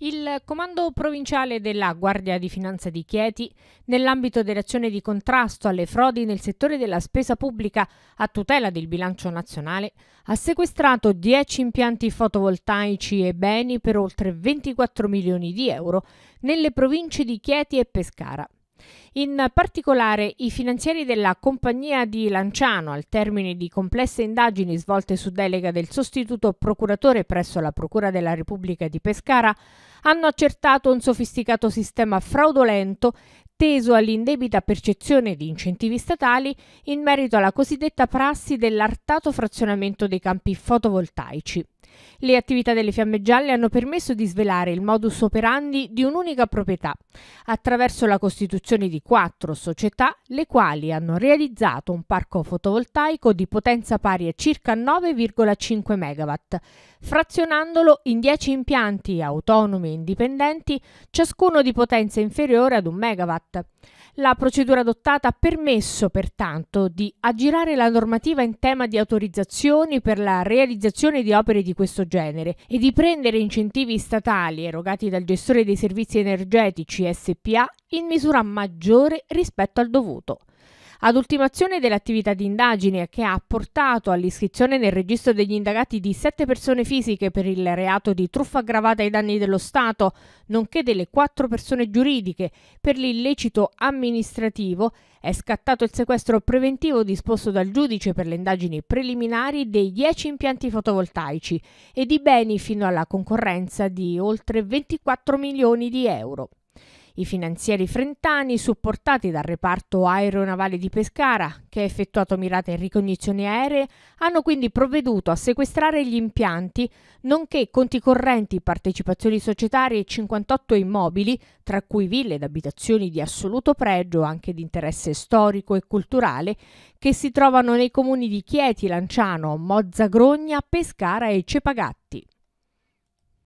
Il comando provinciale della Guardia di Finanza di Chieti, nell'ambito dell'azione di contrasto alle frodi nel settore della spesa pubblica a tutela del bilancio nazionale, ha sequestrato 10 impianti fotovoltaici e beni per oltre 24 milioni di euro nelle province di Chieti e Pescara. In particolare, i finanzieri della compagnia di Lanciano, al termine di complesse indagini svolte su delega del sostituto procuratore presso la Procura della Repubblica di Pescara, hanno accertato un sofisticato sistema fraudolento teso all'indebita percezione di incentivi statali in merito alla cosiddetta prassi dell'artato frazionamento dei campi fotovoltaici. Le attività delle Fiamme Gialle hanno permesso di svelare il modus operandi di un'unica proprietà, attraverso la costituzione di quattro società, le quali hanno realizzato un parco fotovoltaico di potenza pari a circa 9,5 MW, frazionandolo in 10 impianti autonomi e indipendenti, ciascuno di potenza inferiore ad 1 MW. La procedura adottata ha permesso pertanto di aggirare la normativa in tema di autorizzazioni per la realizzazione di opere di questo genere e di prendere incentivi statali erogati dal gestore dei servizi energetici SPA in misura maggiore rispetto al dovuto ad ultimazione dell'attività di indagine che ha portato all'iscrizione nel registro degli indagati di sette persone fisiche per il reato di truffa aggravata ai danni dello Stato, nonché delle quattro persone giuridiche per l'illecito amministrativo, è scattato il sequestro preventivo disposto dal giudice per le indagini preliminari dei dieci impianti fotovoltaici e di beni fino alla concorrenza di oltre 24 milioni di euro. I finanzieri frentani, supportati dal reparto aeronavale di Pescara, che ha effettuato mirate ricognizioni aeree, hanno quindi provveduto a sequestrare gli impianti, nonché conti correnti, partecipazioni societarie e 58 immobili, tra cui ville ed abitazioni di assoluto pregio, anche di interesse storico e culturale, che si trovano nei comuni di Chieti, Lanciano, Mozzagrogna, Pescara e Cepagatti.